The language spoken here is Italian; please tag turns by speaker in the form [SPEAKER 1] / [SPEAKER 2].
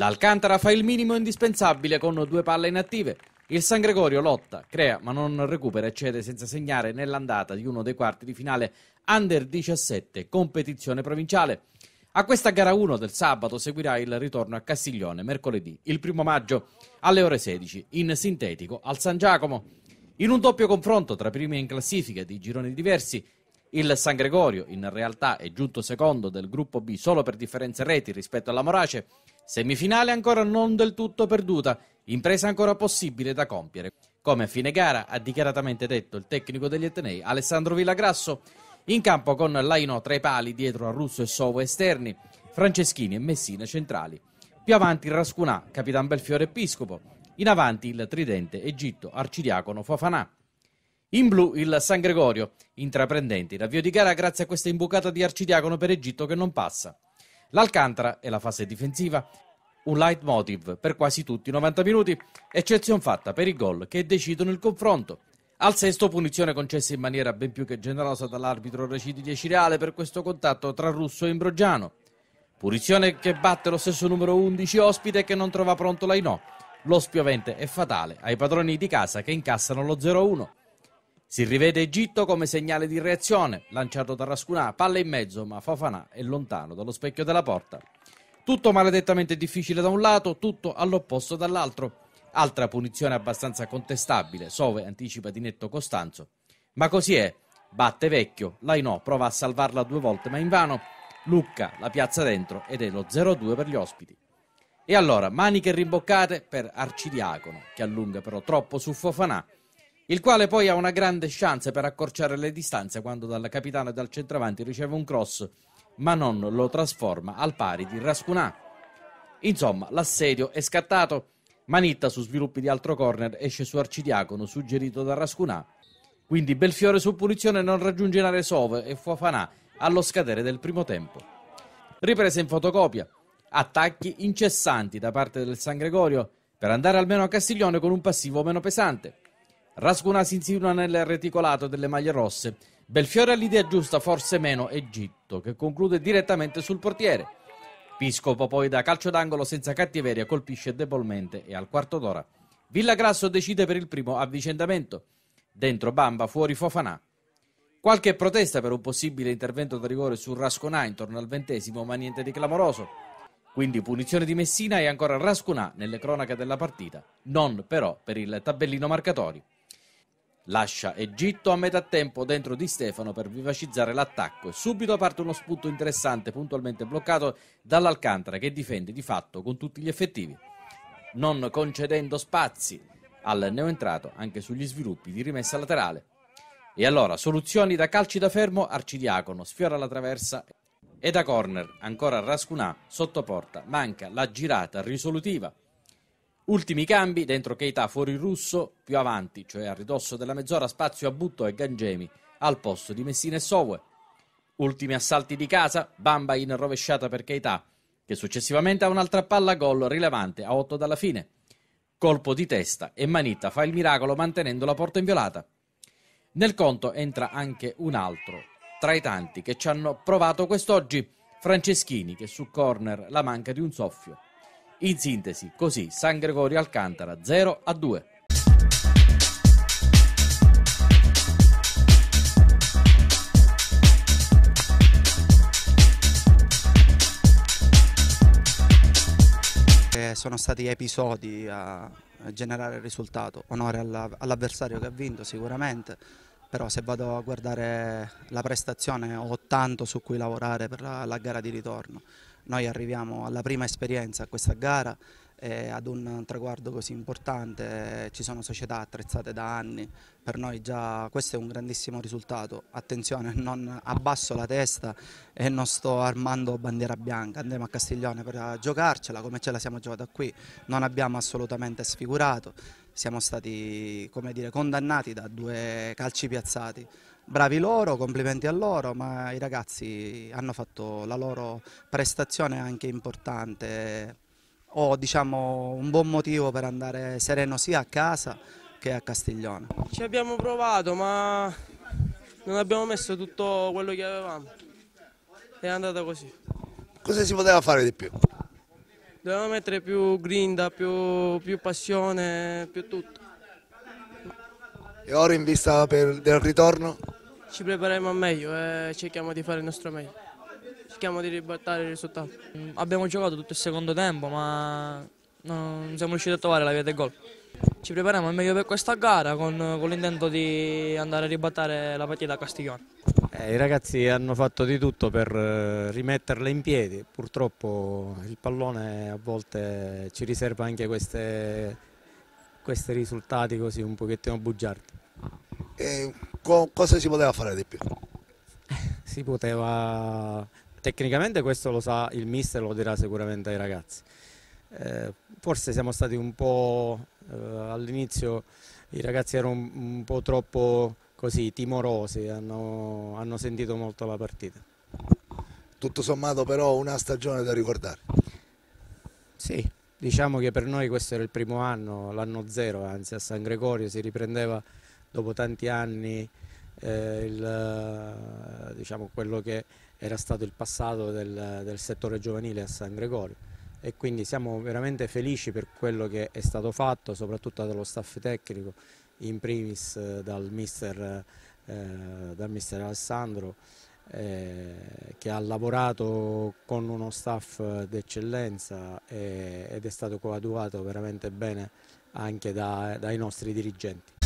[SPEAKER 1] L'Alcantara fa il minimo indispensabile con due palle inattive. Il San Gregorio lotta, crea ma non recupera e cede senza segnare nell'andata di uno dei quarti di finale Under 17, competizione provinciale. A questa gara 1 del sabato seguirà il ritorno a Castiglione mercoledì, il primo maggio, alle ore 16, in sintetico al San Giacomo. In un doppio confronto tra primi in classifica di gironi diversi, il San Gregorio in realtà è giunto secondo del gruppo B solo per differenze reti rispetto alla Morace, semifinale ancora non del tutto perduta, impresa ancora possibile da compiere. Come a fine gara ha dichiaratamente detto il tecnico degli Etnei Alessandro Villagrasso, in campo con Laino tra i pali dietro a Russo e Sovo esterni, Franceschini e Messina centrali. Più avanti il Rascunà, Capitan Belfiore Episcopo, in avanti il tridente Egitto, Arcidiacono Fofanà. In blu il San Gregorio, intraprendenti, l'avvio di gara grazie a questa imbucata di arcidiacono per Egitto che non passa. L'Alcantara e la fase difensiva, un leitmotiv per quasi tutti i 90 minuti, eccezione fatta per i gol che decidono il confronto. Al sesto punizione concessa in maniera ben più che generosa dall'arbitro Recidi Reale per questo contatto tra Russo e Imbrogiano. Punizione che batte lo stesso numero 11 ospite che non trova pronto l'Ainò. Lo spiovente è fatale ai padroni di casa che incassano lo 0-1. Si rivede Egitto come segnale di reazione, lanciato da Rascunà, palla in mezzo, ma Fafanà è lontano dallo specchio della porta. Tutto maledettamente difficile da un lato, tutto all'opposto dall'altro. Altra punizione abbastanza contestabile, Sove anticipa di netto Costanzo. Ma così è, batte vecchio, Lainò prova a salvarla due volte ma invano, Lucca la piazza dentro ed è lo 0-2 per gli ospiti. E allora maniche rimboccate per Arcidiacono, che allunga però troppo su Fofanà il quale poi ha una grande chance per accorciare le distanze quando dal capitano e dal centravanti riceve un cross, ma non lo trasforma al pari di Rascunà. Insomma, l'assedio è scattato. Manitta su sviluppi di altro corner esce su Arcidiacono, suggerito da Rascunà. Quindi Belfiore su punizione non raggiunge la Resove e Fuafanà allo scadere del primo tempo. Ripresa in fotocopia. Attacchi incessanti da parte del San Gregorio per andare almeno a Castiglione con un passivo meno pesante. Rascuna si insinua nel reticolato delle maglie rosse. Belfiore ha l'idea giusta, forse meno Egitto, che conclude direttamente sul portiere. Piscopo poi da calcio d'angolo senza cattiveria colpisce debolmente e al quarto d'ora Villagrasso decide per il primo avvicendamento. Dentro Bamba, fuori Fofanà. Qualche protesta per un possibile intervento da rigore su Rascunà intorno al ventesimo, ma niente di clamoroso. Quindi punizione di Messina e ancora Rascunà nelle cronache della partita, non però per il tabellino marcatori. Lascia Egitto a metà tempo dentro di Stefano per vivacizzare l'attacco e subito parte uno sputo interessante puntualmente bloccato dall'Alcantara che difende di fatto con tutti gli effettivi, non concedendo spazi al neoentrato anche sugli sviluppi di rimessa laterale. E allora, soluzioni da calci da fermo, Arcidiacono sfiora la traversa e da corner, ancora Rascunà, porta, manca la girata risolutiva. Ultimi cambi, dentro Keita fuori il Russo, più avanti, cioè a ridosso della mezz'ora, spazio a Butto e Gangemi al posto di Messina e Sowe. Ultimi assalti di casa, Bamba in rovesciata per Keita, che successivamente ha un'altra palla gol rilevante a 8 dalla fine. Colpo di testa e Manitta fa il miracolo mantenendo la porta inviolata. Nel conto entra anche un altro, tra i tanti che ci hanno provato quest'oggi, Franceschini, che su corner la manca di un soffio. In sintesi, così San Gregorio Alcantara 0 a 2.
[SPEAKER 2] Eh, sono stati episodi a generare il risultato, onore all'avversario che ha vinto sicuramente, però se vado a guardare la prestazione ho tanto su cui lavorare per la, la gara di ritorno. Noi arriviamo alla prima esperienza a questa gara, e ad un traguardo così importante ci sono società attrezzate da anni, per noi già questo è un grandissimo risultato, attenzione non abbasso la testa e non sto armando bandiera bianca, andremo a Castiglione per giocarcela come ce la siamo giocata qui, non abbiamo assolutamente sfigurato, siamo stati come dire, condannati da due calci piazzati, bravi loro, complimenti a loro, ma i ragazzi hanno fatto la loro prestazione anche importante ho diciamo, un buon motivo per andare sereno sia a casa che a Castiglione. Ci abbiamo provato ma non abbiamo messo tutto quello che avevamo, è andata così. Cosa si poteva fare di più? Dovevamo mettere più grinda, più, più passione, più tutto. E ora in vista del ritorno? Ci prepariamo meglio e eh, cerchiamo di fare il nostro meglio cerchiamo di ribaltare il risultato. Mm, abbiamo giocato tutto il secondo tempo, ma non siamo riusciti a trovare la via del gol. Ci prepariamo al meglio per questa gara con, con l'intento di andare a ribattare la partita a Castiglione.
[SPEAKER 3] Eh, I ragazzi hanno fatto di tutto per eh, rimetterla in piedi, purtroppo il pallone a volte ci riserva anche queste, questi risultati così un pochettino bugiardi. E co cosa si poteva fare di più? si poteva tecnicamente questo lo sa il mister, lo dirà sicuramente ai ragazzi. Eh, forse siamo stati un po' eh, all'inizio, i ragazzi erano un, un, po' troppo così timorosi, hanno, hanno sentito molto la partita.
[SPEAKER 2] Tutto sommato però una stagione da ricordare.
[SPEAKER 3] Sì, diciamo che per noi questo era il primo anno, l'anno zero, anzi a San Gregorio si riprendeva dopo tanti anni eh, il, eh, diciamo, quello che era stato il passato del, del, settore giovanile a San Gregorio e quindi siamo veramente felici per quello che è stato fatto, soprattutto dallo staff tecnico, in primis eh, dal mister, eh, dal mister Alessandro eh, che ha lavorato con uno staff d'eccellenza eh, ed è stato coadiuvato veramente bene anche da, dai nostri dirigenti.